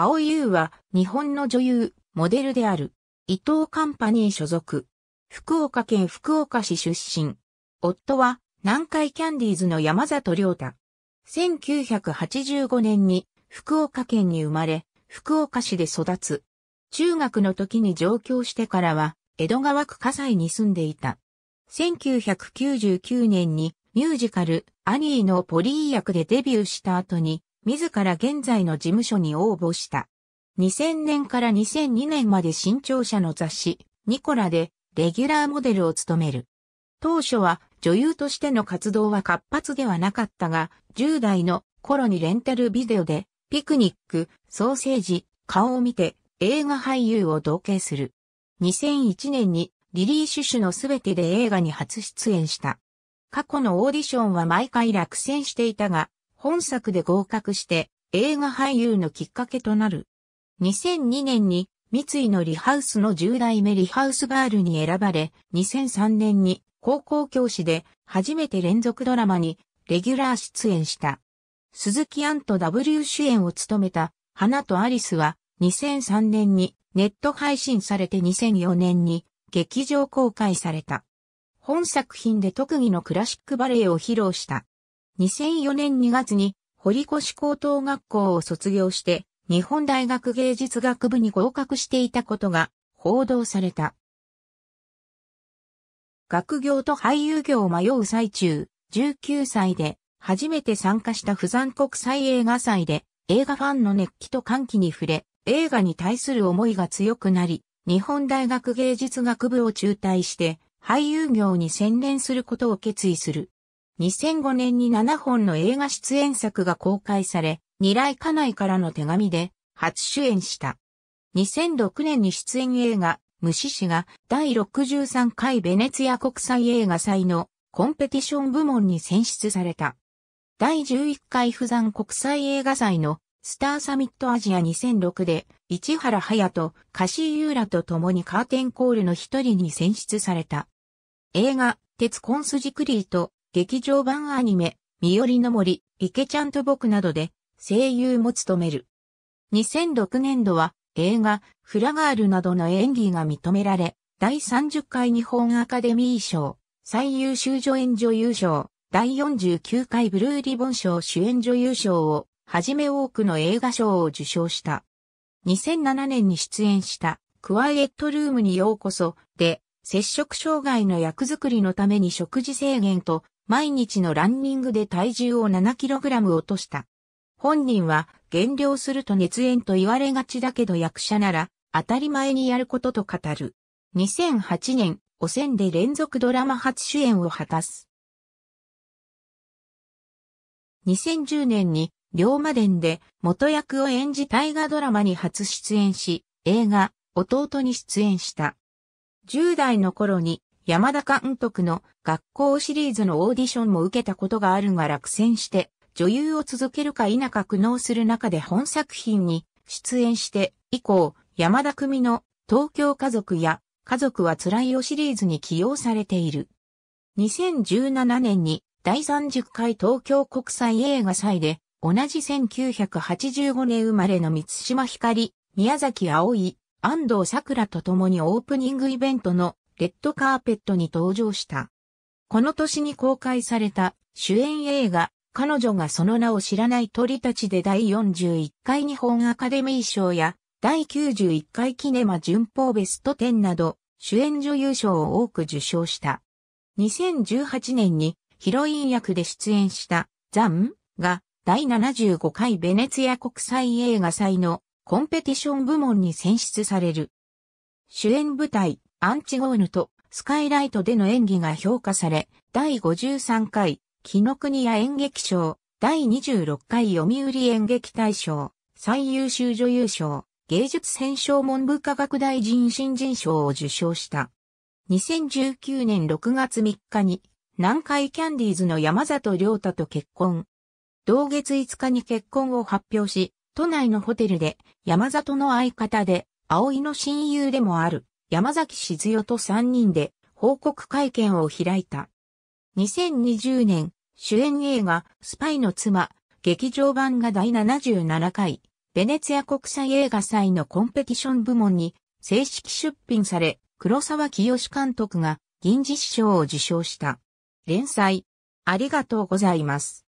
青優は日本の女優、モデルである。伊藤カンパニー所属。福岡県福岡市出身。夫は南海キャンディーズの山里亮太。1985年に福岡県に生まれ、福岡市で育つ。中学の時に上京してからは、江戸川区葛西に住んでいた。1999年にミュージカル、アニーのポリー役でデビューした後に、自ら現在の事務所に応募した。2000年から2002年まで新潮社の雑誌、ニコラでレギュラーモデルを務める。当初は女優としての活動は活発ではなかったが、10代の頃にレンタルビデオで、ピクニック、ソーセージ、顔を見て映画俳優を同型する。2001年にリリー・シュシュのすべてで映画に初出演した。過去のオーディションは毎回落選していたが、本作で合格して映画俳優のきっかけとなる。2002年に三井のリハウスの10代目リハウスガールに選ばれ、2003年に高校教師で初めて連続ドラマにレギュラー出演した。鈴木杏と W 主演を務めた花とアリスは2003年にネット配信されて2004年に劇場公開された。本作品で特技のクラシックバレエを披露した。2004年2月に堀越高等学校を卒業して日本大学芸術学部に合格していたことが報道された。学業と俳優業を迷う最中、19歳で初めて参加した釜山国際映画祭で映画ファンの熱気と歓喜に触れ、映画に対する思いが強くなり、日本大学芸術学部を中退して俳優業に専念することを決意する。2005年に7本の映画出演作が公開され、二来家内からの手紙で初主演した。2006年に出演映画、虫氏が第63回ベネツィア国際映画祭のコンペティション部門に選出された。第11回不山国際映画祭のスターサミットアジア2006で市原隼人、柏ユ優らと共にカーテンコールの一人に選出された。映画、鉄コンスジクリーと劇場版アニメ、みよりの森、池ちゃんと僕などで声優も務める。2006年度は映画、フラガールなどの演技が認められ、第30回日本アカデミー賞、最優秀助演女優賞、第49回ブルーリボン賞主演女優賞を、はじめ多くの映画賞を受賞した。2007年に出演した、クワイエットルームにようこそ、で、接触障害の役作りのために食事制限と毎日のランニングで体重を 7kg 落とした。本人は減量すると熱炎と言われがちだけど役者なら当たり前にやることと語る。2008年、汚染で連続ドラマ初主演を果たす。2010年に龍馬伝で元役を演じ大河ドラマに初出演し、映画、弟に出演した。10代の頃に山田監督の学校シリーズのオーディションも受けたことがあるが落選して、女優を続けるか否か苦悩する中で本作品に出演して以降、山田組の東京家族や家族は辛いよシリーズに起用されている。2017年に第30回東京国際映画祭で同じ1985年生まれの満島ひかり、宮崎葵、安藤桜と共にオープニングイベントのレッドカーペットに登場した。この年に公開された主演映画、彼女がその名を知らない鳥たちで第41回日本アカデミー賞や第91回キネマ旬報ベスト10など主演女優賞を多く受賞した。2018年にヒロイン役で出演したザンが第75回ベネツィア国際映画祭のコンペティション部門に選出される。主演舞台アンチゴーヌとスカイライトでの演技が評価され、第53回、木の国屋演劇賞、第26回読売演劇大賞、最優秀女優賞、芸術選奨文部科学大臣新人賞を受賞した。2019年6月3日に、南海キャンディーズの山里亮太と結婚。同月5日に結婚を発表し、都内のホテルで山里の相方で、葵の親友でもある山崎静代と3人で報告会見を開いた。2020年、主演映画、スパイの妻、劇場版が第77回、ベネツィア国際映画祭のコンペティション部門に正式出品され、黒沢清監督が銀獅子賞を受賞した。連載、ありがとうございます。